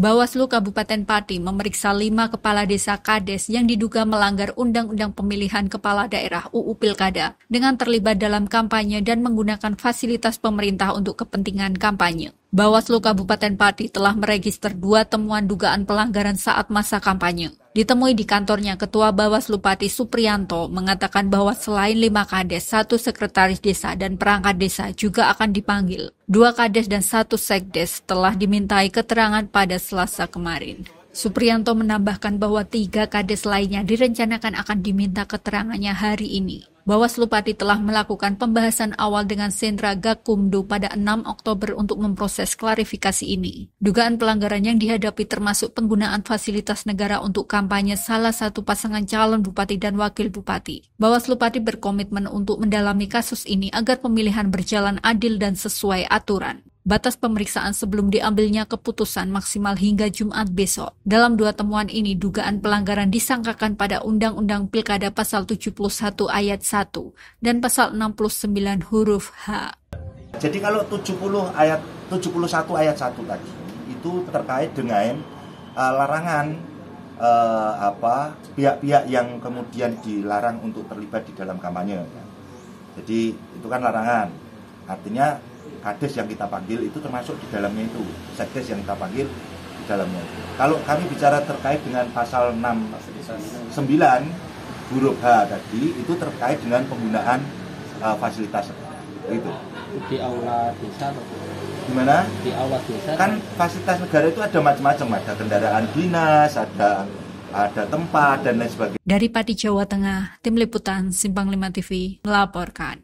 Bawaslu Kabupaten Pati memeriksa lima kepala desa Kades yang diduga melanggar Undang-Undang Pemilihan Kepala Daerah UU Pilkada dengan terlibat dalam kampanye dan menggunakan fasilitas pemerintah untuk kepentingan kampanye. Bawaslu Kabupaten Pati telah meregister dua temuan dugaan pelanggaran saat masa kampanye. Ditemui di kantornya, Ketua Bawaslu Pati Supriyanto mengatakan bahwa selain lima kades, satu sekretaris desa dan perangkat desa juga akan dipanggil. Dua kades dan satu sekdes telah dimintai keterangan pada selasa kemarin. Supriyanto menambahkan bahwa tiga kades lainnya direncanakan akan diminta keterangannya hari ini. Bawaslu Pati telah melakukan pembahasan awal dengan Sentra Gakumdu pada 6 Oktober untuk memproses klarifikasi ini. Dugaan pelanggaran yang dihadapi termasuk penggunaan fasilitas negara untuk kampanye salah satu pasangan calon bupati dan wakil bupati. Bawaslu Pati berkomitmen untuk mendalami kasus ini agar pemilihan berjalan adil dan sesuai aturan. Batas pemeriksaan sebelum diambilnya keputusan maksimal hingga Jumat besok. Dalam dua temuan ini, dugaan pelanggaran disangkakan pada Undang-Undang Pilkada Pasal 71 Ayat 1 dan Pasal 69 huruf H. Jadi kalau 70 ayat 71 ayat 1 tadi itu terkait dengan uh, larangan uh, apa pihak-pihak yang kemudian dilarang untuk terlibat di dalam kampanye. Jadi itu kan larangan. Artinya kades yang kita panggil itu termasuk di dalamnya itu sekdes yang kita panggil di dalamnya itu. kalau kami bicara terkait dengan pasal 6 9 huruf H tadi itu terkait dengan penggunaan uh, fasilitas itu di aula desa atau gimana di aula desa kan fasilitas negara itu ada macam-macam ada kendaraan dinas ada ada tempat dan lain sebagainya dari Pati Jawa Tengah tim liputan Simpang 5 TV melaporkan